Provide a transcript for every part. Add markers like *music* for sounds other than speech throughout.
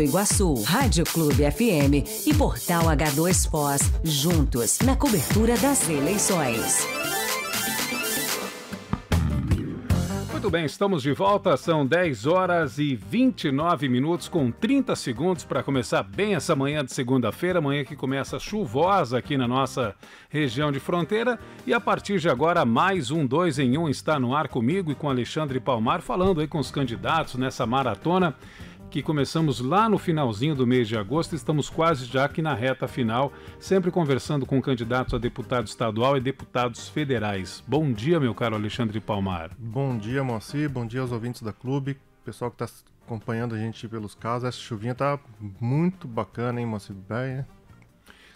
Alto Iguaçu, Rádio Clube FM e Portal H2 Pós, juntos na cobertura das eleições. Muito bem, estamos de volta. São 10 horas e 29 minutos, com 30 segundos para começar bem essa manhã de segunda-feira. Manhã que começa chuvosa aqui na nossa região de fronteira. E a partir de agora, mais um 2 em 1 um está no ar comigo e com Alexandre Palmar, falando aí com os candidatos nessa maratona que começamos lá no finalzinho do mês de agosto, estamos quase já aqui na reta final, sempre conversando com candidatos a deputado estadual e deputados federais. Bom dia, meu caro Alexandre Palmar. Bom dia, Moacir, bom dia aos ouvintes da clube, pessoal que está acompanhando a gente pelos casos. Essa chuvinha tá muito bacana, hein, Moacir? Bem,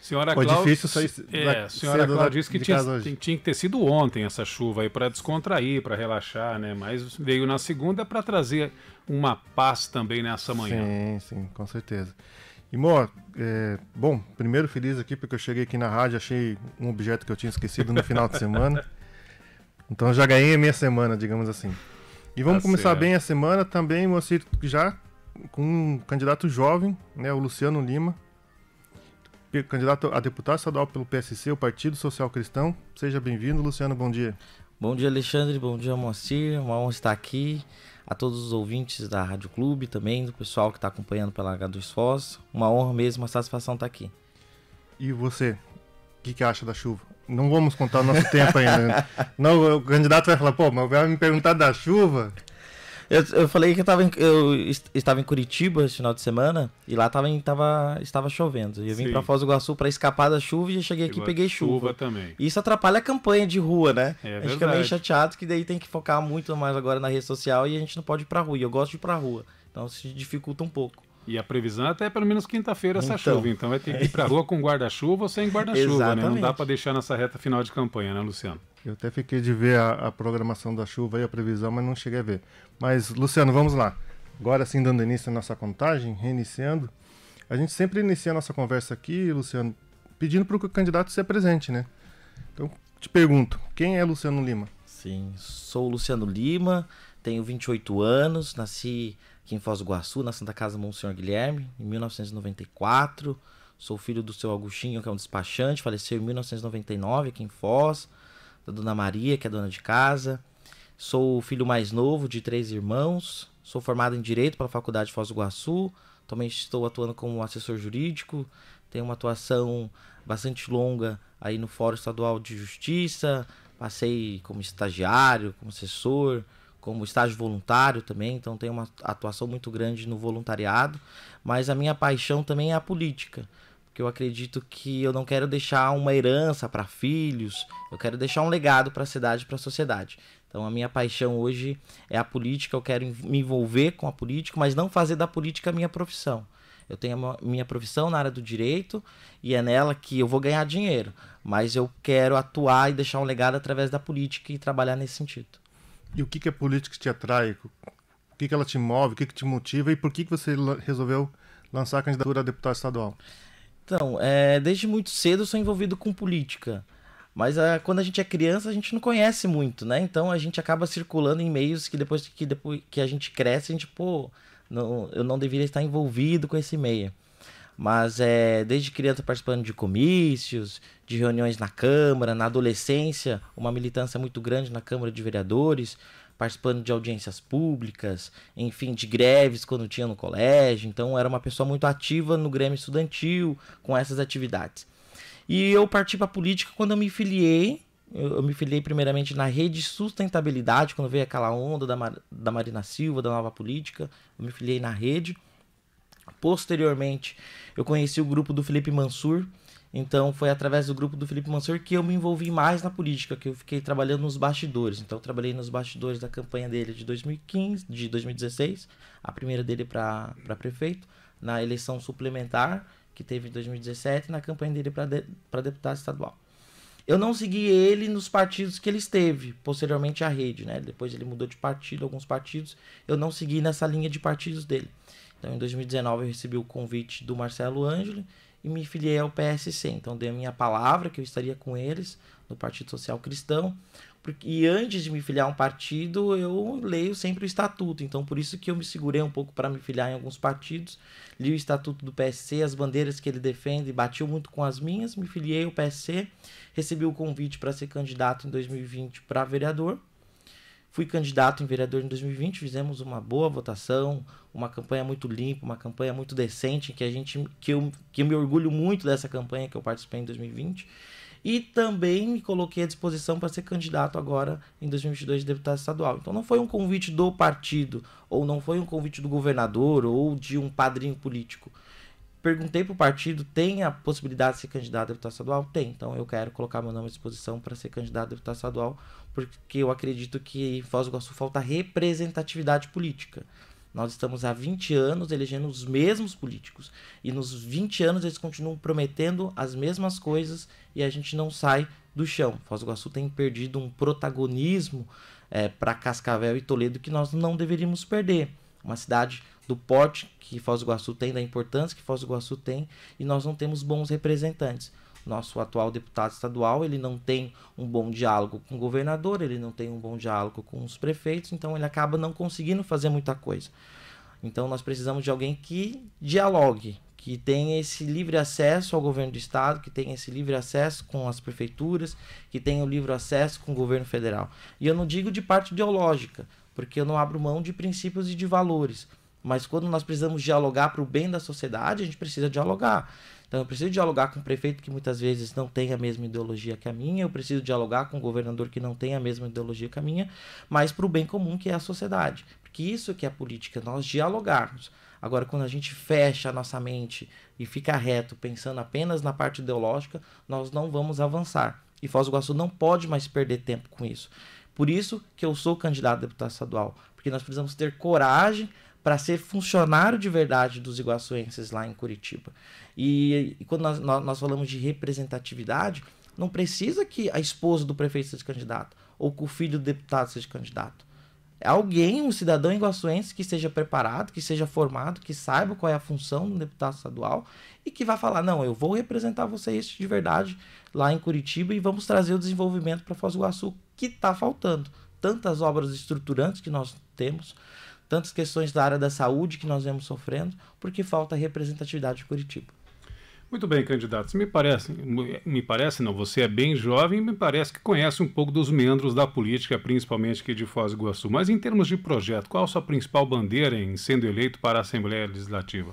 Senhora Foi difícil sair. É, senhora Cláudia disse que tinha, tinha, que ter sido ontem essa chuva aí para descontrair, para relaxar, né? Mas veio na segunda para trazer uma paz também nessa manhã. Sim, sim, com certeza. E, Mor, é, bom, primeiro feliz aqui porque eu cheguei aqui na rádio, achei um objeto que eu tinha esquecido no final de semana. *laughs* Então já ganhei a minha semana, digamos assim. E vamos tá começar certo. bem a semana também, Moacir, já com um candidato jovem, né, o Luciano Lima, candidato a deputado estadual pelo PSC, o Partido Social Cristão. Seja bem-vindo, Luciano, bom dia. Bom dia, Alexandre, bom dia, Moacir. É uma honra estar aqui. A todos os ouvintes da Rádio Clube também, do pessoal que está acompanhando pela H2 Foz. Uma honra mesmo, uma satisfação estar aqui. E você, o que, que acha da chuva? Não vamos contar o nosso tempo ainda. Né? *laughs* Não, o candidato vai falar, pô, mas vai me perguntar da chuva? Eu, eu falei que eu, tava em, eu est estava em Curitiba esse final de semana e lá tava, em, tava estava chovendo. E eu vim para Foz do Iguaçu para escapar da chuva e cheguei aqui e peguei chuva. chuva. também. E isso atrapalha a campanha de rua, né? É, a gente fica meio chateado que daí tem que focar muito mais agora na rede social e a gente não pode ir para rua. E eu gosto de ir para rua. Então se dificulta um pouco. E a previsão é até pelo menos quinta-feira essa então, chuva. Então vai é ter que ir *laughs* para rua com guarda-chuva ou sem guarda-chuva, né? Não dá para deixar nessa reta final de campanha, né, Luciano? Eu até fiquei de ver a, a programação da chuva e a previsão, mas não cheguei a ver. Mas, Luciano, vamos lá. Agora sim, dando início à nossa contagem, reiniciando. A gente sempre inicia a nossa conversa aqui, Luciano, pedindo para o candidato ser presente, né? Então, te pergunto, quem é Luciano Lima? Sim, sou Luciano Lima, tenho 28 anos, nasci aqui em Foz do Iguaçu, na Santa Casa Monsenhor Guilherme, em 1994. Sou filho do seu Agostinho, que é um despachante, faleceu em 1999 aqui em Foz da Dona Maria, que é dona de casa. Sou o filho mais novo de três irmãos. Sou formado em Direito pela Faculdade Foz do Iguaçu. Também estou atuando como assessor jurídico. Tenho uma atuação bastante longa aí no Fórum Estadual de Justiça. Passei como estagiário, como assessor, como estágio voluntário também, então tenho uma atuação muito grande no voluntariado, mas a minha paixão também é a política que eu acredito que eu não quero deixar uma herança para filhos, eu quero deixar um legado para a cidade, para a sociedade. Então a minha paixão hoje é a política, eu quero me envolver com a política, mas não fazer da política a minha profissão. Eu tenho a minha profissão na área do direito e é nela que eu vou ganhar dinheiro, mas eu quero atuar e deixar um legado através da política e trabalhar nesse sentido. E o que, que a política te atrai? O que, que ela te move? O que, que te motiva? E por que, que você resolveu lançar a candidatura a deputado estadual? Então, é, desde muito cedo sou envolvido com política. Mas a, é, quando a gente é criança, a gente não conhece muito, né? Então a gente acaba circulando em meios que depois que, depois que a gente cresce, a gente, pô, não, eu não deveria estar envolvido com esse meio. Mas é, desde criança participando de comícios, de reuniões na Câmara, na adolescência, uma militância muito grande na Câmara de Vereadores, participando de audiências públicas, enfim, de greves quando tinha no colégio. Então era uma pessoa muito ativa no Grêmio Estudantil, com essas atividades. E eu parti para política quando eu me filiei. Eu, eu me filiei primeiramente na rede sustentabilidade, quando veio aquela onda da, Mar, da Marina Silva, da nova política. Eu me filiei na rede. Posteriormente, eu conheci o grupo do Felipe Mansur, então foi através do grupo do Felipe Mansur que eu me envolvi mais na política, que eu fiquei trabalhando nos bastidores. Então eu trabalhei nos bastidores da campanha dele de 2015, de 2016, a primeira dele para prefeito, na eleição suplementar que teve em 2017, na campanha dele para de, deputado estadual. Eu não segui ele nos partidos que ele esteve, posteriormente à rede, né? Depois ele mudou de partido, alguns partidos. Eu não segui nessa linha de partidos dele. Então, em 2019, eu recebi o convite do Marcelo Ângeli e me filiei ao PSC. Então dei a minha palavra que eu estaria com eles no Partido Social Cristão. Porque, e antes de me filiar a um partido, eu leio sempre o estatuto. Então por isso que eu me segurei um pouco para me filiar em alguns partidos. Li o estatuto do PSC, as bandeiras que ele defende, bati muito com as minhas, me filiei ao PSC, recebi o convite para ser candidato em 2020 para vereador Fui candidato em vereador em 2020, fizemos uma boa votação, uma campanha muito limpa, uma campanha muito decente, que a gente que eu, que eu me orgulho muito dessa campanha que eu participei em 2020. E também me coloquei à disposição para ser candidato agora em 2022 de deputado estadual. Então não foi um convite do partido, ou não foi um convite do governador, ou de um padrinho político perguntei pro partido, tem a possibilidade de ser candidato a deputado estadual? Tem, então eu quero colocar meu nome à disposição para ser candidato a deputado estadual porque eu acredito que em Foz do Iguaçu falta representatividade política. Nós estamos há 20 anos elegendo os mesmos políticos. E nos 20 anos eles continuam prometendo as mesmas coisas e a gente não sai do chão. Foz do Iguaçu tem perdido um protagonismo é, para Cascavel e Toledo que nós não deveríamos perder. Uma cidade do porte que Foz do Iguaçu tem, da importância que Foz do Iguaçu tem, e nós não temos bons representantes nosso atual deputado estadual, ele não tem um bom diálogo com o governador, ele não tem um bom diálogo com os prefeitos, então ele acaba não conseguindo fazer muita coisa. Então nós precisamos de alguém que dialogue, que tenha esse livre acesso ao governo do estado, que tenha esse livre acesso com as prefeituras, que tenha o livre acesso com o governo federal. E eu não digo de parte ideológica, porque eu não abro mão de princípios e de valores. Mas quando nós precisamos dialogar para o bem da sociedade, a gente precisa dialogar. Então eu preciso dialogar com o um prefeito que muitas vezes não tem a mesma ideologia que a minha, eu preciso dialogar com o um governador que não tem a mesma ideologia que a minha, mas para o bem comum que é a sociedade. Porque isso que é a política, nós dialogarmos. Agora, quando a gente fecha a nossa mente e fica reto pensando apenas na parte ideológica, nós não vamos avançar. E Foz do Iguaçu não pode mais perder tempo com isso. Por isso que eu sou candidato a deputado estadual, porque nós precisamos ter coragem para ser funcionário de verdade dos iguaçuenses lá em Curitiba. E, e quando nós, nós, nós, falamos de representatividade, não precisa que a esposa do prefeito seja candidata ou que o filho do deputado seja candidato. é Alguém, um cidadão iguaçuense que seja preparado, que seja formado, que saiba qual é a função do deputado estadual e que vá falar: não, eu vou representar vocês de verdade lá em Curitiba e vamos trazer o desenvolvimento para Foz do Iguaçu que está faltando. Tantas obras estruturantes que nós temos, tantas questões da área da saúde que nós vemos sofrendo, porque falta representatividade de Curitiba. Muito bem, candidatos. Me parece, me parece não, você é bem jovem e me parece que conhece um pouco dos meandros da política, principalmente aqui de Foz do Iguaçu. Mas em termos de projeto, qual a sua principal bandeira em sendo eleito para a Assembleia Legislativa?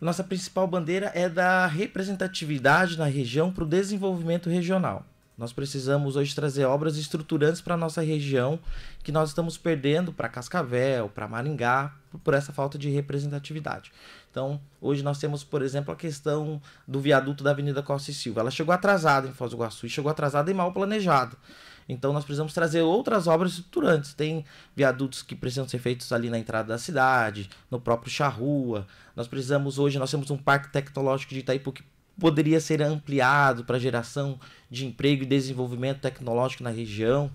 Nossa principal bandeira é da representatividade na região para o desenvolvimento regional. Nós precisamos hoje trazer obras estruturantes para a nossa região que nós estamos perdendo para Cascavel, para Maringá, por essa falta de representatividade. Então, hoje nós temos, por exemplo, a questão do viaduto da Avenida Costa e Silva. Ela chegou atrasada em Foz do Iguaçu e chegou atrasada e mal planejada. Então nós precisamos trazer outras obras estruturantes. Tem viadutos que precisam ser feitos ali na entrada da cidade, no próprio Charrua. Nós precisamos hoje, nós temos um parque tecnológico de Itaipu que poderia ser ampliado para geração de emprego e desenvolvimento tecnológico na região.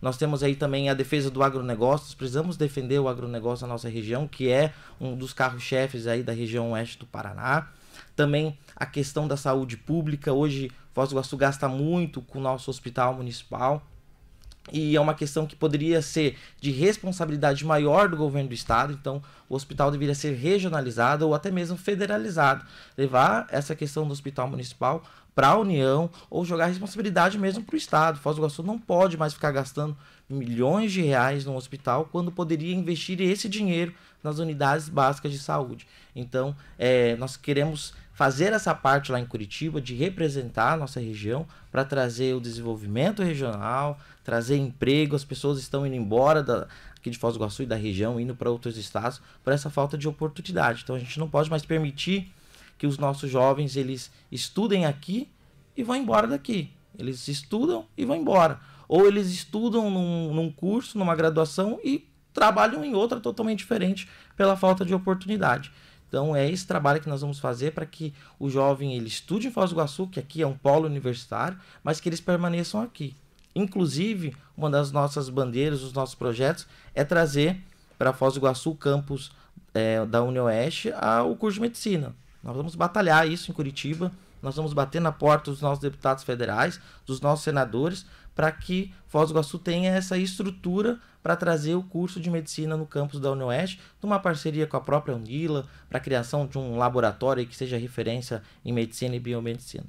Nós temos aí também a defesa do agronegócio, precisamos defender o agronegócio na nossa região, que é um dos carros-chefes aí da região oeste do Paraná. Também a questão da saúde pública, hoje Foz do Iguaçu gasta muito com o nosso hospital municipal, e é uma questão que poderia ser de responsabilidade maior do governo do estado, então o hospital deveria ser regionalizado ou até mesmo federalizado. Levar essa questão do hospital municipal para a União ou jogar a responsabilidade mesmo para o estado. Foz do Iguaçu não pode mais ficar gastando milhões de reais num hospital quando poderia investir esse dinheiro nas unidades básicas de saúde. Então, é, nós queremos fazer essa parte lá em Curitiba de representar a nossa região para trazer o desenvolvimento regional, trazer emprego. As pessoas estão indo embora da, aqui de Foz do Iguaçu e da região, indo para outros estados por essa falta de oportunidade. Então a gente não pode mais permitir que os nossos jovens eles estudem aqui e vão embora daqui. Eles estudam e vão embora. Ou eles estudam num, num curso, numa graduação e trabalham em outra totalmente diferente pela falta de oportunidade. Então é esse trabalho que nós vamos fazer para que o jovem ele estude em Foz do Iguaçu, que aqui é um polo universitário, mas que eles permaneçam aqui. Inclusive, uma das nossas bandeiras, os nossos projetos, é trazer para Foz do Iguaçu, campus é, da UniOeste, a, o curso de medicina. Nós vamos batalhar isso em Curitiba, nós vamos bater na porta dos nossos deputados federais, dos nossos senadores, para que Foz do Iguaçu tenha essa estrutura para trazer o curso de medicina no campus da UniOeste, numa parceria com a própria Unila, para a criação de um laboratório que seja referência em medicina e biomedicina.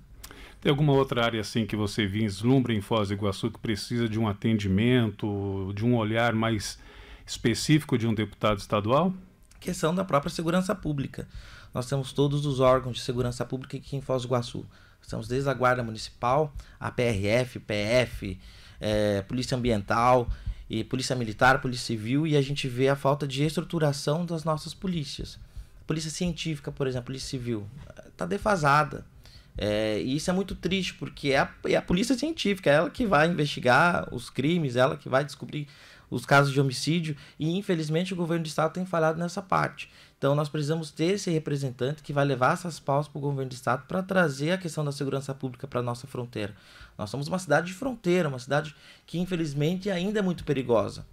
Tem alguma outra área assim que você vislumbra em Foz do Iguaçu que precisa de um atendimento, de um olhar mais específico de um deputado estadual? Questão da própria segurança pública. Nós temos todos os órgãos de segurança pública aqui em Foz do Iguaçu. Estamos desde a Guarda Municipal, a PRF, PF, é, Polícia Ambiental, e Polícia Militar, Polícia Civil, e a gente vê a falta de estruturação das nossas polícias. Polícia Científica, por exemplo, Polícia Civil, está defasada. É, e isso é muito triste, porque é a, é a, Polícia Científica, é ela que vai investigar os crimes, ela que vai descobrir os casos de homicídio, e infelizmente o governo do Estado tem falhado nessa parte. Então nós precisamos ter esse representante que vai levar essas pausas para o governo do estado para trazer a questão da segurança pública para a nossa fronteira. Nós somos uma cidade de fronteira, uma cidade que infelizmente ainda é muito perigosa.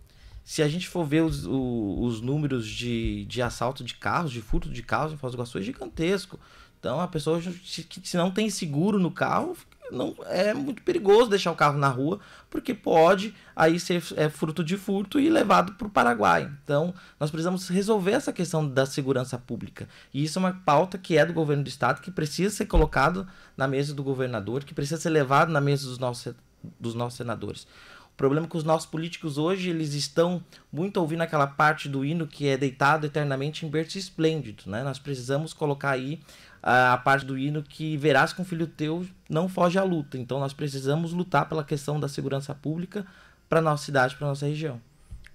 Se a gente for ver os, o, os números de, de assalto de carros, de furto de carros em Foz do Iguaçu, é gigantesco. Então a pessoa se, se não tem seguro no carro, não é muito perigoso deixar o carro na rua, porque pode aí ser é, fruto de furto e levado para o Paraguai. Então, nós precisamos resolver essa questão da segurança pública. E isso é uma pauta que é do governo do estado, que precisa ser colocado na mesa do governador, que precisa ser levado na mesa dos nossos, dos nossos senadores. O problema é que os nossos políticos hoje eles estão muito ouvindo aquela parte do hino que é deitado eternamente em berço esplêndido, né? Nós precisamos colocar aí a, ah, a parte do hino que verás com filho teu não foge à luta. Então nós precisamos lutar pela questão da segurança pública para nossa cidade, para nossa região.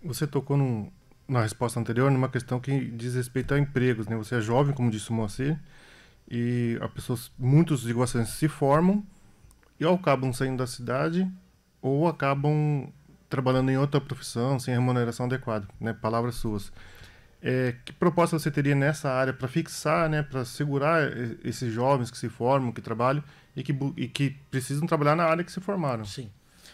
Você tocou num, na resposta anterior numa questão que diz respeito a empregos, né? Você é jovem, como disse o Moacir, e a pessoas, muitos iguaçanenses se formam e ao cabo não saindo da cidade ou acabam trabalhando em outra profissão sem remuneração adequada, né? Palavras suas. É, que proposta você teria nessa área para fixar, né, para segurar esses jovens que se formam, que trabalham e que, e que precisam trabalhar na área que se formaram? Sim.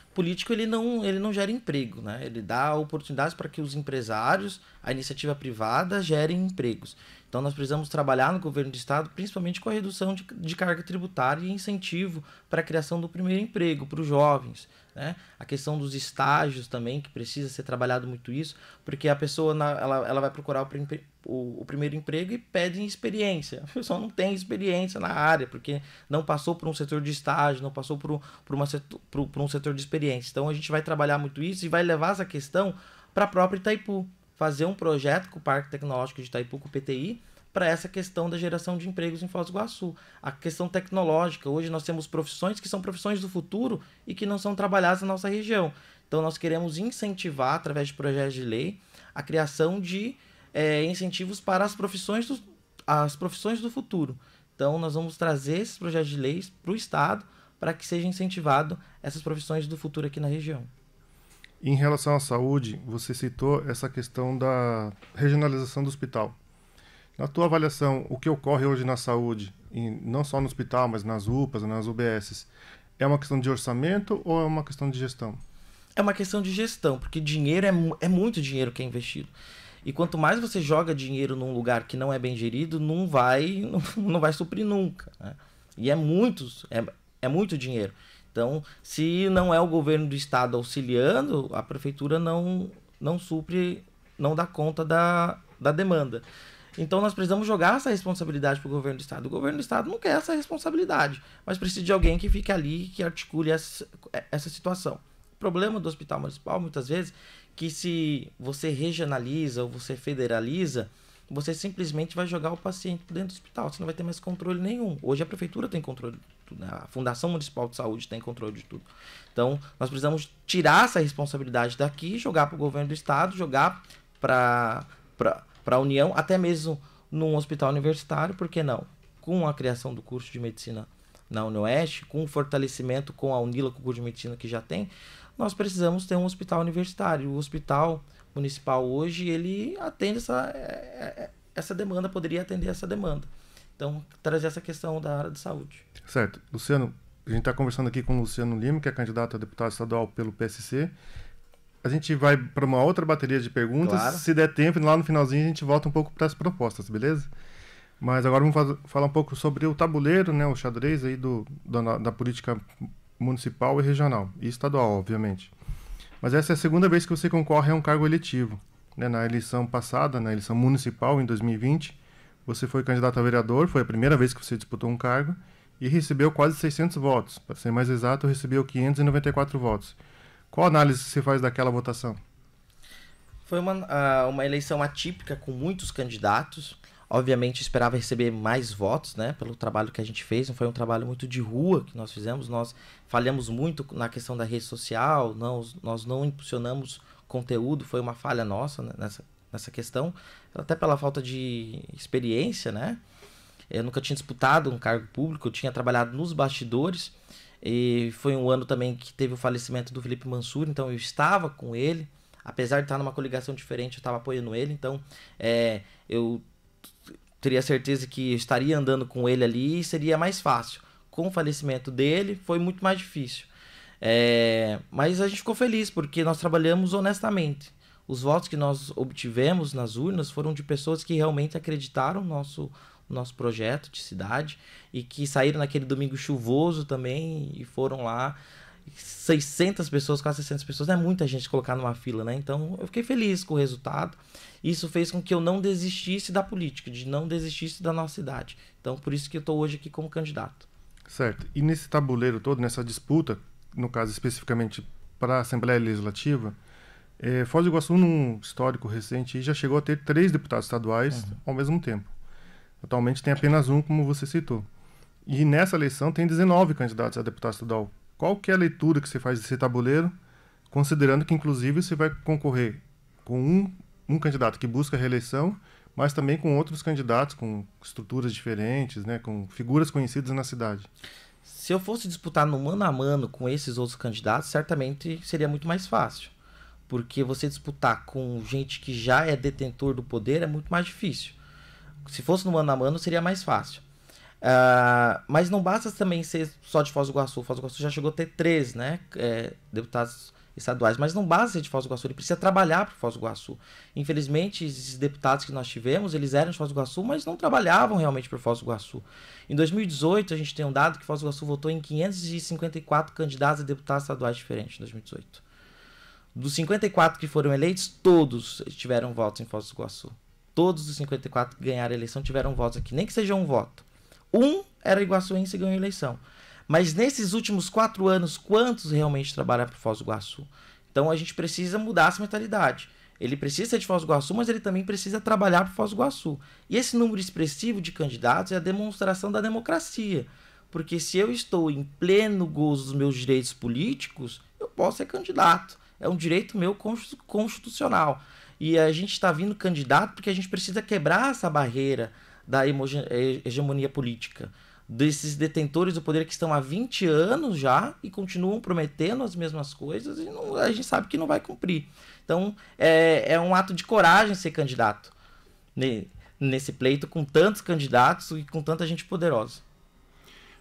O político ele não, ele não gera emprego, né? Ele dá oportunidades para que os empresários, a iniciativa privada gerem empregos. Então nós precisamos trabalhar no governo do estado, principalmente com a redução de, de carga tributária e incentivo para a criação do primeiro emprego para os jovens, né? A questão dos estágios também, que precisa ser trabalhado muito isso, porque a pessoa na, ela, ela vai procurar o, prim, o, o, primeiro emprego e pede experiência. A pessoa não tem experiência na área, porque não passou por um setor de estágio, não passou por, por, uma setor, por, por um setor de experiência. Então a gente vai trabalhar muito isso e vai levar essa questão para a própria Itaipu. Fazer um projeto com o Parque Tecnológico de Itaipu, com o PTI, para essa questão da geração de empregos em Foz do Iguaçu. A questão tecnológica, hoje nós temos profissões que são profissões do futuro e que não são trabalhadas na nossa região. Então nós queremos incentivar, através de projetos de lei, a criação de é, incentivos para as profissões, do, as profissões do futuro. Então nós vamos trazer esses projetos de leis para o Estado para que seja incentivado essas profissões do futuro aqui na região. Em relação à saúde, você citou essa questão da regionalização do hospital. Na tua avaliação, o que ocorre hoje na saúde, em, não só no hospital, mas nas UPAs, nas UBSs, é uma questão de orçamento ou é uma questão de gestão? É uma questão de gestão, porque dinheiro é, é muito dinheiro que é investido. E quanto mais você joga dinheiro num lugar que não é bem gerido, não vai, não, *laughs* não vai suprir nunca. Né? E é muito, é, é muito dinheiro. Então, se não é o governo do estado auxiliando, a prefeitura não, não supre, não dá conta da, da demanda. Então nós precisamos jogar essa responsabilidade para o governo do estado. O governo do estado não quer essa responsabilidade, mas precisa de alguém que fique ali, que articule essa, essa situação. O problema do hospital municipal, muitas vezes, que se você regionaliza ou você federaliza, você simplesmente vai jogar o paciente dentro do hospital. Você não vai ter mais controle nenhum. Hoje a prefeitura tem controle, né? a Fundação Municipal de Saúde tem controle de tudo. Então, nós precisamos tirar essa responsabilidade daqui, jogar para o governo do estado, jogar para para a União, até mesmo num hospital universitário, por que não? Com a criação do curso de medicina na Oeste, com o fortalecimento com a Unila, com o curso de medicina que já tem, nós precisamos ter um hospital universitário. O hospital municipal hoje, ele atende essa, é, é, essa demanda, poderia atender essa demanda. Então, trazer essa questão da área de saúde. Certo. Luciano, a gente está conversando aqui com o Luciano Lima, que é candidato a deputado estadual pelo PSC a gente vai para uma outra bateria de perguntas. Claro. Se der tempo, lá no finalzinho a gente volta um pouco para as propostas, beleza? Mas agora vamos falar um pouco sobre o tabuleiro, né, o xadrez aí do, da, da política municipal e regional, e estadual, obviamente. Mas essa é a segunda vez que você concorre a um cargo eletivo. Né? Na eleição passada, na eleição municipal, em 2020, você foi candidato a vereador, foi a primeira vez que você disputou um cargo, e recebeu quase 600 votos. Para ser mais exato, recebeu 594 votos qual análise você faz daquela votação? Foi uma, ah, uma eleição atípica com muitos candidatos. Obviamente esperava receber mais votos, né? Pelo trabalho que a gente fez, não foi um trabalho muito de rua que nós fizemos. Nós falhamos muito na questão da rede social, não, nós não impulsionamos conteúdo, foi uma falha nossa né, nessa, nessa questão, até pela falta de experiência, né? Eu nunca tinha disputado um cargo público, eu tinha trabalhado nos bastidores e foi um ano também que teve o falecimento do Felipe Mansur, então eu estava com ele. Apesar de estar numa coligação diferente, eu estava apoiando ele, então é, eu teria certeza que estaria andando com ele ali e seria mais fácil. Com o falecimento dele, foi muito mais difícil. É, mas a gente ficou feliz porque nós trabalhamos honestamente. Os votos que nós obtivemos nas urnas foram de pessoas que realmente acreditaram no nosso nosso projeto de cidade e que saíram naquele domingo chuvoso também e foram lá 600 pessoas, quase 600 pessoas, é muita gente colocar numa fila, né? Então eu fiquei feliz com o resultado. Isso fez com que eu não desistisse da política, de não desistisse da nossa cidade. Então por isso que eu estou hoje aqui como candidato. Certo. E nesse tabuleiro todo, nessa disputa, no caso especificamente para a Assembleia Legislativa, é, Foz do Iguaçu, num histórico recente, já chegou a ter três deputados estaduais uhum. ao mesmo tempo. Atualmente tem apenas um, como você citou. E nessa eleição tem 19 candidatos a deputado estadual. Qual que é a leitura que você faz desse tabuleiro, considerando que inclusive você vai concorrer com um, um candidato que busca reeleição, mas também com outros candidatos com estruturas diferentes, né, com figuras conhecidas na cidade? Se eu fosse disputar no mano a mano com esses outros candidatos, certamente seria muito mais fácil. Porque você disputar com gente que já é detentor do poder é muito mais difícil. Se fosse no mano a mano, seria mais fácil. Uh, mas não basta também ser só de Foz do Iguaçu. Foz do Iguaçu já chegou a ter três né, é, deputados estaduais, mas não basta ser de Foz do Iguaçu, ele precisa trabalhar para Foz do Iguaçu. Infelizmente, esses deputados que nós tivemos, eles eram de Foz do Iguaçu, mas não trabalhavam realmente para Foz do Iguaçu. Em 2018, a gente tem um dado que Foz do Iguaçu votou em 554 candidatos a deputados estaduais diferentes em 2018. Dos 54 que foram eleitos, todos tiveram votos em Foz do Iguaçu. Todos os 54 que ganharam a eleição tiveram votos aqui, nem que seja um voto. Um era iguaçuense e ganhou a eleição. Mas nesses últimos quatro anos, quantos realmente trabalham para Foz do Iguaçu? Então a gente precisa mudar essa mentalidade. Ele precisa ser de Foz do Iguaçu, mas ele também precisa trabalhar para Foz do Iguaçu. E esse número expressivo de candidatos é a demonstração da democracia. Porque se eu estou em pleno gozo dos meus direitos políticos, eu posso ser candidato. É um direito meu constitucional. E a gente está vindo candidato porque a gente precisa quebrar essa barreira da é, hegemonia política. Desses detentores do poder que estão há 20 anos já e continuam prometendo as mesmas coisas e não, a gente sabe que não vai cumprir. Então é, é um ato de coragem ser candidato nesse pleito com tantos candidatos e com tanta gente poderosa.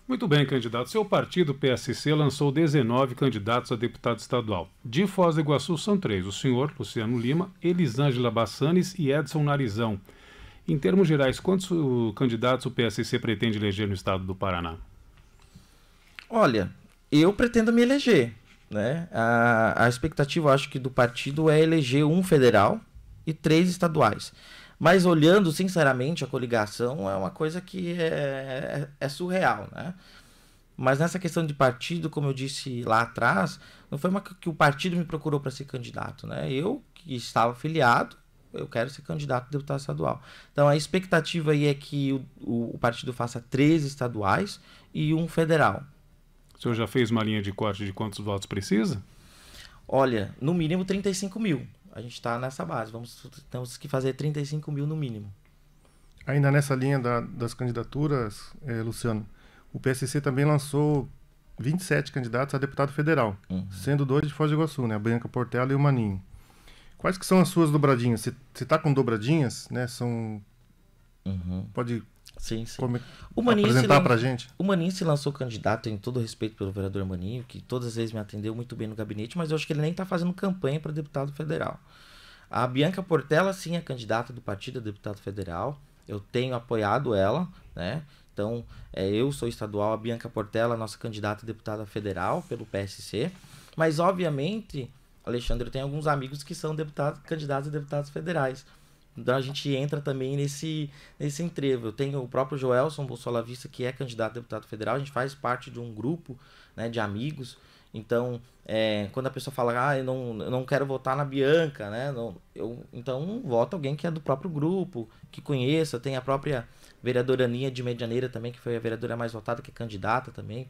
Muito bem, candidato. Seu partido, PSC, lançou 19 candidatos a deputado estadual. De Foz do Iguaçu são três: o senhor Luciano Lima, Elisângela Bassanes e Edson Narizão. Em termos gerais, quantos uh, candidatos o PSC pretende eleger no estado do Paraná? Olha, eu pretendo me eleger. Né? A, a expectativa, acho que, do partido é eleger um federal e três estaduais. Mas olhando sinceramente, a coligação é uma coisa que é, é, é surreal, né? Mas nessa questão de partido, como eu disse lá atrás, não foi uma que o partido me procurou para ser candidato, né? Eu que estava filiado, eu quero ser candidato a deputado estadual. Então a expectativa aí é que o, o partido faça três estaduais e um federal. O senhor já fez uma linha de corte de quantos votos precisa? Olha, no mínimo 35 mil a gente está nessa base. Vamos, temos que fazer 35 mil no mínimo. Ainda nessa linha da, das candidaturas, eh, Luciano, o PSC também lançou 27 candidatos a deputado federal, uhum. sendo dois de Foz do Iguaçu, né? A Bianca Portela e o Maninho. Quais que são as suas dobradinhas? Você está com dobradinhas, né? São... Uhum. Pode Sim, sim. Como... O Maninho apresentar lan... pra gente. O Maninho se lançou candidato, em todo respeito pelo vereador Maninho, que todas as vezes me atendeu muito bem no gabinete, mas eu acho que ele nem tá fazendo campanha para deputado federal. A Bianca Portela, sim, é candidata do partido a deputado federal. Eu tenho apoiado ela, né? Então, é, eu sou estadual, a Bianca Portela, nossa candidata a deputada federal pelo PSC. Mas, obviamente, Alexandre, eu tenho alguns amigos que são deputados, candidatos a deputados federais. Então a gente entra também nesse, nesse entrevo. Eu tenho o próprio Joelson Bolsolavista, que é candidato a deputado federal, a gente faz parte de um grupo né, de amigos. Então, é, quando a pessoa fala, ah, eu não, eu não quero votar na Bianca, né? Não, eu, então, vota alguém que é do próprio grupo, que conheça. Tem a própria vereadora Aninha de Medianeira também, que foi a vereadora mais votada, que é candidata também.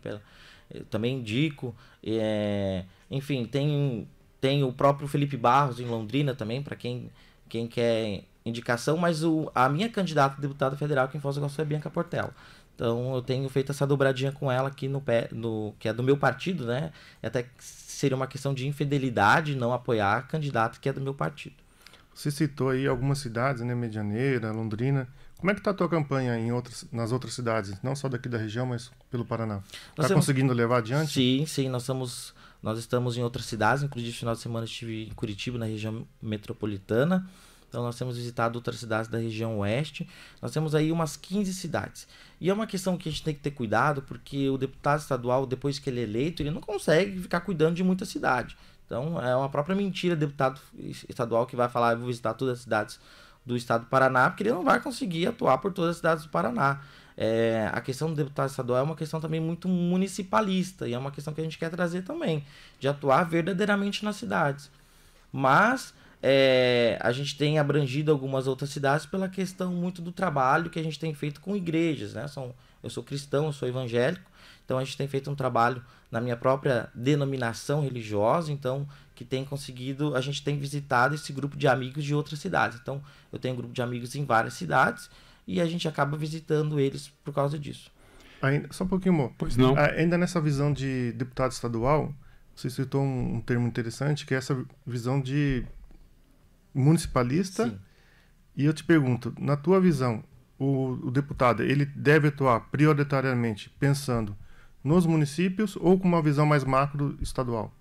Eu também indico. É, enfim, tem, tem o próprio Felipe Barros em Londrina também, para quem, quem quer indicação, mas o, a minha candidata a deputada federal aqui em Foz do Iguaçu é Bianca Portela. Então eu tenho feito essa dobradinha com ela aqui no pé, no, que é do meu partido, né? Até seria uma questão de infidelidade não apoiar a candidata que é do meu partido. Você citou aí algumas cidades, né? Medianeira, Londrina. Como é que está a tua campanha em outras, nas outras cidades, não só daqui da região, mas pelo Paraná? Está conseguindo levar adiante? Sim, sim. Nós estamos, nós estamos em outras cidades. Inclusive, no final de semana estive em Curitiba, na região metropolitana. Então nós temos visitado outras cidades da região oeste. Nós temos aí umas 15 cidades. E é uma questão que a gente tem que ter cuidado, porque o deputado estadual, depois que ele é eleito, ele não consegue ficar cuidando de muita cidade. Então é uma própria mentira deputado estadual que vai falar, vou visitar todas as cidades do estado do Paraná, porque ele não vai conseguir atuar por todas as cidades do Paraná. É, a questão do deputado estadual é uma questão também muito municipalista e é uma questão que a gente quer trazer também, de atuar verdadeiramente nas cidades. Mas é, a gente tem abrangido algumas outras cidades pela questão muito do trabalho que a gente tem feito com igrejas, né? São, eu sou cristão, eu sou evangélico, então a gente tem feito um trabalho na minha própria denominação religiosa, então que tem conseguido, a gente tem visitado esse grupo de amigos de outras cidades. Então eu tenho um grupo de amigos em várias cidades e a gente acaba visitando eles por causa disso. Ainda, só um pouquinho, amor. Pois não. Ah, ainda nessa visão de deputado estadual, você citou um, um termo interessante que é essa visão de municipalista. Sim. E eu te pergunto, na tua visão, o, o, deputado ele deve atuar prioritariamente pensando nos municípios ou com uma visão mais macro estadual?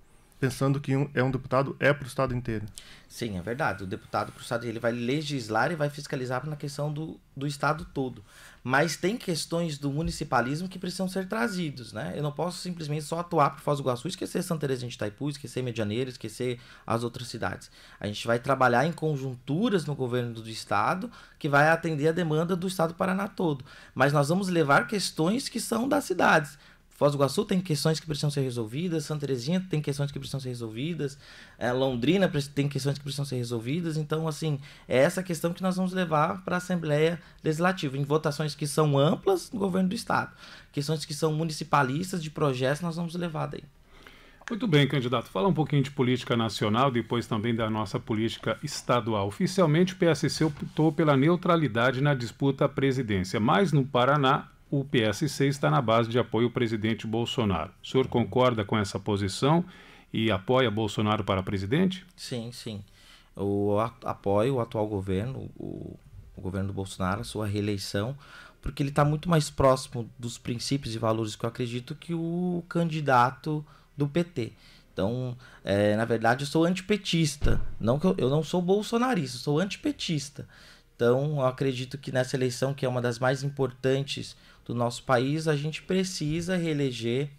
pensando que um, é um deputado é para o Estado inteiro. Sim, é verdade. O deputado para o Estado ele vai legislar e vai fiscalizar na questão do, do Estado todo. Mas tem questões do municipalismo que precisam ser trazidos, né? Eu não posso simplesmente só atuar por Foz do Iguaçu, esquecer Santa Teresa de Itaipu, esquecer Medianeira, esquecer as outras cidades. A gente vai trabalhar em conjunturas no governo do Estado que vai atender a demanda do Estado do Paraná todo. Mas nós vamos levar questões que são das cidades Foz do Iguaçu tem questões que precisam ser resolvidas, Santa Teresinha tem questões que precisam ser resolvidas, é, Londrina tem questões que precisam ser resolvidas. Então, assim, é essa questão que nós vamos levar para a Assembleia Legislativa, em votações que são amplas no governo do Estado, questões que são municipalistas, de projetos, nós vamos levar daí. Muito bem, candidato. Fala um pouquinho de política nacional, depois também da nossa política estadual. Oficialmente, o PSC optou pela neutralidade na disputa à presidência, mas no Paraná o PSC está na base de apoio ao presidente Bolsonaro. O senhor concorda com essa posição e apoia Bolsonaro para presidente? Sim, sim. Eu apoio o atual governo, o, o governo do Bolsonaro, a sua reeleição, porque ele está muito mais próximo dos princípios e valores que eu acredito que o candidato do PT. Então, é, na verdade, eu sou antipetista. Não que eu, eu não sou bolsonarista, eu sou antipetista. Então, eu acredito que nessa eleição, que é uma das mais importantes do nosso país, a gente precisa reeleger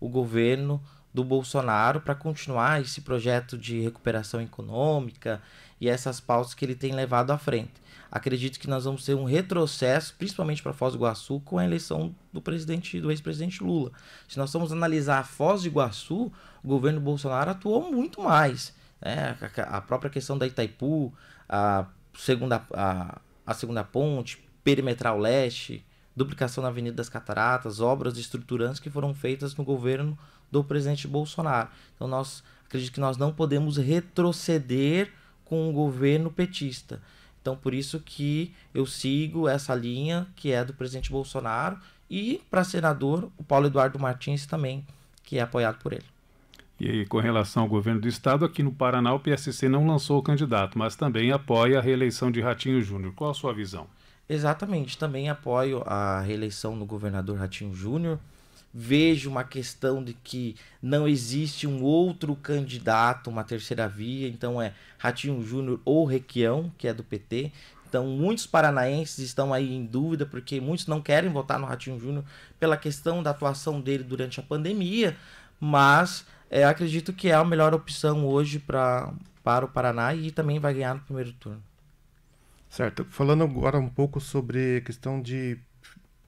o governo do Bolsonaro para continuar esse projeto de recuperação econômica e essas pautas que ele tem levado à frente. Acredito que nós vamos ter um retrocesso, principalmente para Foz do Iguaçu, com a eleição do presidente do ex-presidente Lula. Se nós formos analisar a Foz do Iguaçu, o governo Bolsonaro atuou muito mais. Né? A própria questão da Itaipu, a segunda, a, a segunda ponte, perimetral leste, duplicação da Avenida das Cataratas, obras estruturantes que foram feitas no governo do presidente Bolsonaro. Então nós acredito que nós não podemos retroceder com o governo petista. Então por isso que eu sigo essa linha que é do presidente Bolsonaro e para senador o Paulo Eduardo Martins também, que é apoiado por ele. E aí, com relação ao governo do estado, aqui no Paraná o PSC não lançou o candidato, mas também apoia a reeleição de Ratinho Júnior. Qual a sua visão? Exatamente, também apoio a reeleição do governador Ratinho Júnior. Vejo uma questão de que não existe um outro candidato, uma terceira via, então é Ratinho Júnior ou Requião, que é do PT. Então, muitos paranaenses estão aí em dúvida porque muitos não querem votar no Ratinho Júnior pela questão da atuação dele durante a pandemia, mas é, acredito que é a melhor opção hoje pra, para o Paraná e também vai ganhar no primeiro turno. Certo. Falando agora um pouco sobre questão de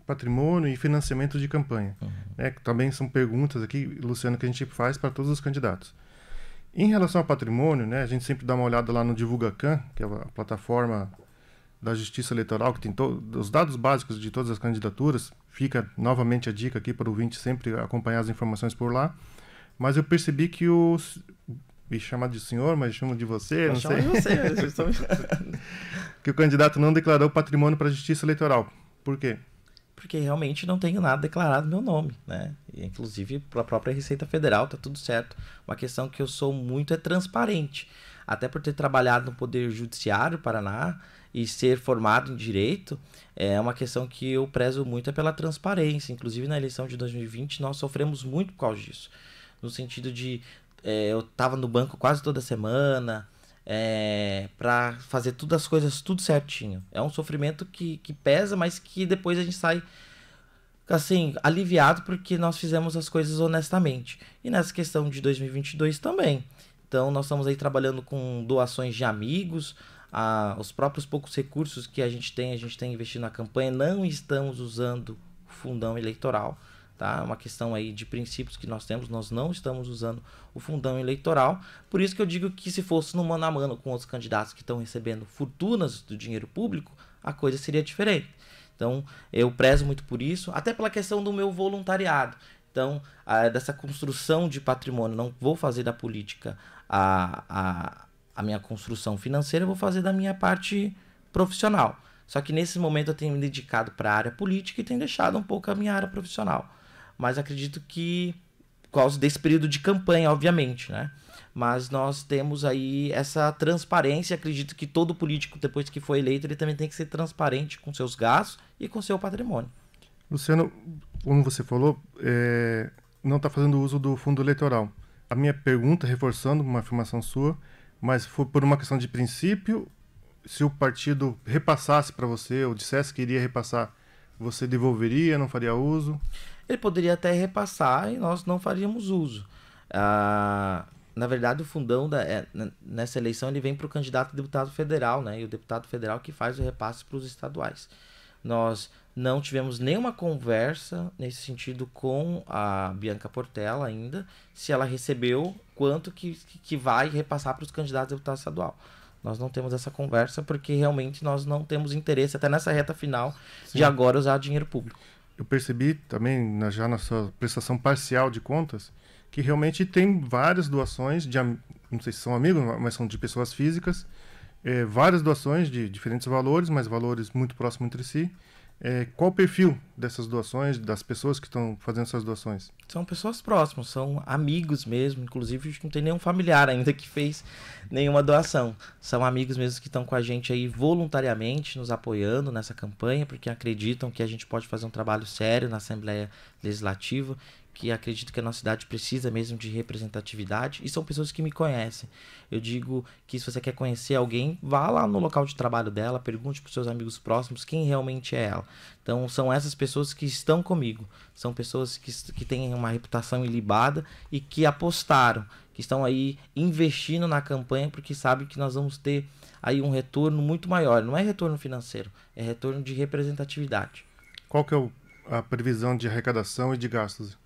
patrimônio e financiamento de campanha, uhum. né, que também são perguntas aqui, Luciano, que a gente faz para todos os candidatos. Em relação ao patrimônio, né, a gente sempre dá uma olhada lá no DivulgaCan, que é a plataforma da Justiça Eleitoral, que tem os dados básicos de todas as candidaturas. Fica novamente a dica aqui para o ouvinte sempre acompanhar as informações por lá. Mas eu percebi que os, me chamar de senhor, mas chamo de você, mas não sei. de você. *laughs* que o candidato não declarou patrimônio para a Justiça Eleitoral. Por quê? Porque realmente não tenho nada declarado no meu nome, né? E, inclusive para a própria Receita Federal tá tudo certo. Uma questão que eu sou muito é transparente. Até por ter trabalhado no Poder Judiciário Paraná e ser formado em direito, é uma questão que eu prezo muito é pela transparência. Inclusive na eleição de 2020 nós sofremos muito por causa disso no sentido de é, eu tava no banco quase toda semana é, para fazer todas as coisas tudo certinho. É um sofrimento que, que pesa, mas que depois a gente sai assim aliviado porque nós fizemos as coisas honestamente. E nessa questão de 2022 também. Então nós estamos aí trabalhando com doações de amigos, a, os próprios poucos recursos que a gente tem, a gente tem investido na campanha, não estamos usando fundão eleitoral tá? É uma questão aí de princípios que nós temos, nós não estamos usando o fundão eleitoral. Por isso que eu digo que se fosse no mano a mano com outros candidatos que estão recebendo fortunas do dinheiro público, a coisa seria diferente. Então, eu prezo muito por isso, até pela questão do meu voluntariado. Então, a, dessa construção de patrimônio, não vou fazer da política a, a, a minha construção financeira, vou fazer da minha parte profissional. Só que nesse momento eu tenho me dedicado para a área política e tenho deixado um pouco a minha área profissional mas acredito que por causa desse período de campanha, obviamente, né? Mas nós temos aí essa transparência. Acredito que todo político, depois que foi eleito, ele também tem que ser transparente com seus gastos e com seu patrimônio. Luciano, como você falou, é, não está fazendo uso do fundo eleitoral. A minha pergunta, reforçando uma afirmação sua, mas foi por uma questão de princípio, se o partido repassasse para você ou dissesse que iria repassar, você devolveria, não faria uso? Ele poderia até repassar e nós não faríamos uso. Ah, na verdade, o fundão da, é, nessa eleição ele vem para o candidato a deputado federal, né? E o deputado federal que faz o repasse para os estaduais. Nós não tivemos nenhuma conversa nesse sentido com a Bianca Portela ainda, se ela recebeu quanto que, que vai repassar para os candidatos a deputado estadual. Nós não temos essa conversa porque realmente nós não temos interesse, até nessa reta final, Sim. de agora usar dinheiro público eu percebi também na, já na sua prestação parcial de contas que realmente tem várias doações de não sei se são amigos, mas são de pessoas físicas, é, várias doações de diferentes valores, mas valores muito próximos entre si. É, qual o perfil dessas doações, das pessoas que estão fazendo essas doações? São pessoas próximas, são amigos mesmo. Inclusive, a gente não tem nenhum familiar ainda que fez nenhuma doação. São amigos mesmo que estão com a gente aí voluntariamente, nos apoiando nessa campanha, porque acreditam que a gente pode fazer um trabalho sério na Assembleia Legislativa que acredito que a nossa cidade precisa mesmo de representatividade, e são pessoas que me conhecem. Eu digo que se você quer conhecer alguém, vá lá no local de trabalho dela, pergunte para seus amigos próximos quem realmente é ela. Então, são essas pessoas que estão comigo, são pessoas que, que têm uma reputação ilibada e que apostaram, que estão aí investindo na campanha porque sabem que nós vamos ter aí um retorno muito maior. Não é retorno financeiro, é retorno de representatividade. Qual que é o, a previsão de arrecadação e de gastos?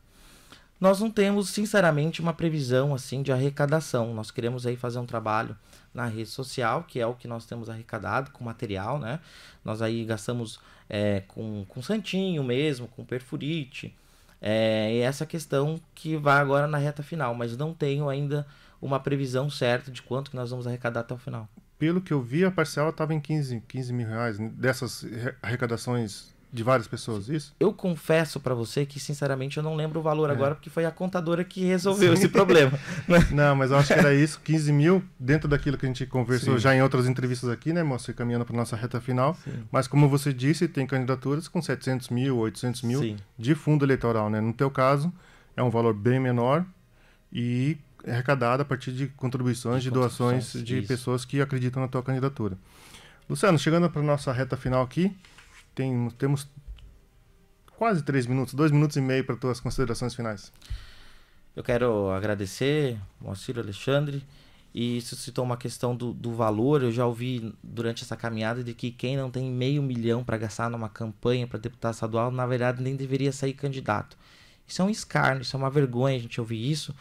Nós não temos, sinceramente, uma previsão assim de arrecadação. Nós queremos aí fazer um trabalho na rede social, que é o que nós temos arrecadado com material, né? Nós aí gastamos é, com, com santinho mesmo, com perfurite, é, e essa questão que vai agora na reta final, mas não tenho ainda uma previsão certa de quanto que nós vamos arrecadar até o final. Pelo que eu vi, a parcela estava em 15, 15 mil reais, né, dessas arrecadações de várias pessoas, isso? Eu confesso para você que, sinceramente, eu não lembro o valor é. agora, porque foi a contadora que resolveu Sim. esse problema. *laughs* Né? não, mas eu acho que era isso, 15 mil, dentro daquilo que a gente conversou Sim. já em outras entrevistas aqui, né, moço? Caminhando para nossa reta final. Sim. Mas, como você disse, tem candidaturas com 700 mil, 800 mil de fundo eleitoral, né? No teu caso, é um valor bem menor e é arrecadado a partir de contribuições, de, de doações de isso. pessoas que acreditam na tua candidatura. Luciano, chegando para nossa reta final aqui, tem, temos quase três minutos, dois minutos e meio para tuas considerações finais. Eu quero agradecer, Moacir Alexandre, e isso citou uma questão do, do valor. Eu já ouvi durante essa caminhada de que quem não tem meio milhão para gastar numa campanha para deputado estadual, na verdade, nem deveria sair candidato. Isso é um escárnio, isso é uma vergonha a gente ouvir isso,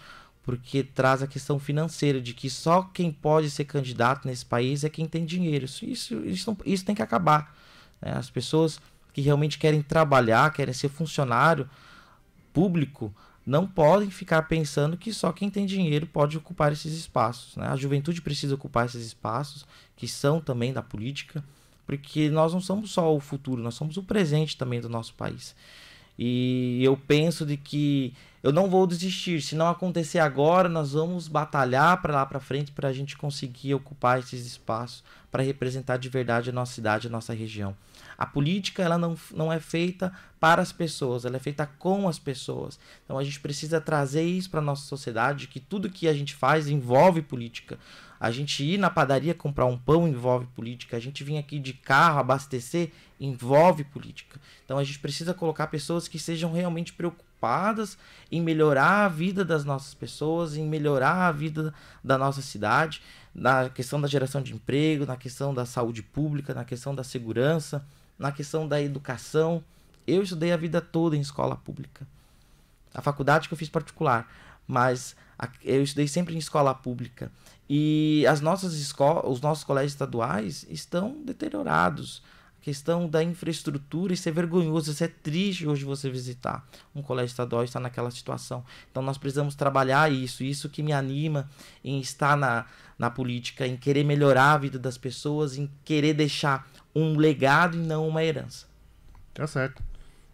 porque traz a questão financeira de que só quem pode ser candidato nesse país é quem tem dinheiro. Isso, isso, isso, isso tem que acabar. Né? As pessoas que realmente querem trabalhar, querem ser funcionário público, não podem ficar pensando que só quem tem dinheiro pode ocupar esses espaços. Né? A juventude precisa ocupar esses espaços, que são também da política, porque nós não somos só o futuro, nós somos o presente também do nosso país. E eu penso de que eu não vou desistir. Se não acontecer agora, nós vamos batalhar para lá para frente para a gente conseguir ocupar esses espaços para representar de verdade a nossa cidade, a nossa região. A política ela não, não é feita para as pessoas, ela é feita com as pessoas. Então a gente precisa trazer isso para a nossa sociedade, que tudo que a gente faz envolve política. A gente ir na padaria comprar um pão envolve política. A gente vir aqui de carro abastecer envolve política. Então a gente precisa colocar pessoas que sejam realmente preocupadas preocupadas em melhorar a vida das nossas pessoas, em melhorar a vida da nossa cidade, na questão da geração de emprego, na questão da saúde pública, na questão da segurança, na questão da educação. Eu estudei a vida toda em escola pública. A faculdade que eu fiz particular, mas eu estudei sempre em escola pública. E as nossas escolas, os nossos colégios estaduais estão deteriorados questão da infraestrutura, isso é vergonhoso, isso é triste hoje você visitar um colégio estadual e estar naquela situação. Então nós precisamos trabalhar isso, isso que me anima em estar na, na política, em querer melhorar a vida das pessoas, em querer deixar um legado e não uma herança. Tá certo.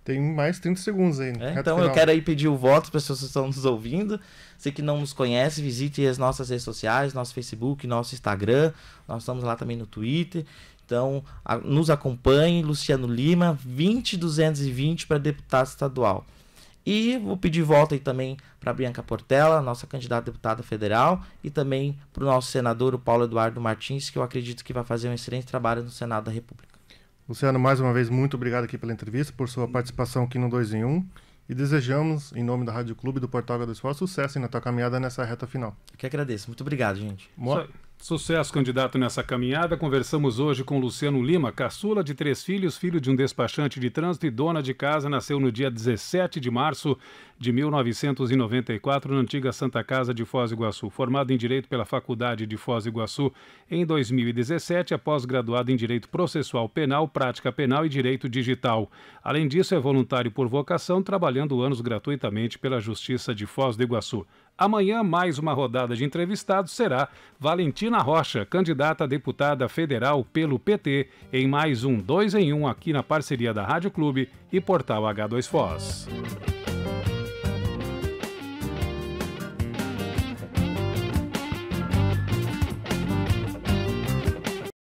Tem mais 30 segundos ainda. Né? É, então final. eu quero aí pedir o voto para as pessoas que estão nos ouvindo. Você que não nos conhece, visite as nossas redes sociais, nosso Facebook, nosso Instagram. Nós estamos lá também no Twitter. Então, a, nos acompanhe, Luciano Lima, 20220 para deputado estadual. E vou pedir volta aí também para Bianca Portela, nossa candidata a deputada federal, e também para o nosso senador, o Paulo Eduardo Martins, que eu acredito que vai fazer um excelente trabalho no Senado da República. Luciano, mais uma vez, muito obrigado aqui pela entrevista, por sua participação aqui no 2 em 1. E desejamos, em nome da Rádio Clube e do Portal do Esporte, sucesso na tua caminhada nessa reta final. Eu que agradeço. Muito obrigado, gente. Boa. Sucesso, candidato, nessa caminhada. Conversamos hoje com Luciano Lima, caçula de três filhos, filho de um despachante de trânsito e dona de casa. Nasceu no dia 17 de março de 1994, na antiga Santa Casa de Foz do Iguaçu. Formado em Direito pela Faculdade de Foz do Iguaçu em 2017, após graduado em Direito Processual Penal, Prática Penal e Direito Digital. Além disso, é voluntário por vocação, trabalhando anos gratuitamente pela Justiça de Foz do Iguaçu. Amanhã, mais uma rodada de entrevistados será Valentina Rocha, candidata a deputada federal pelo PT, em mais um 2 em 1 um aqui na parceria da Rádio Clube e Portal H2 Foz.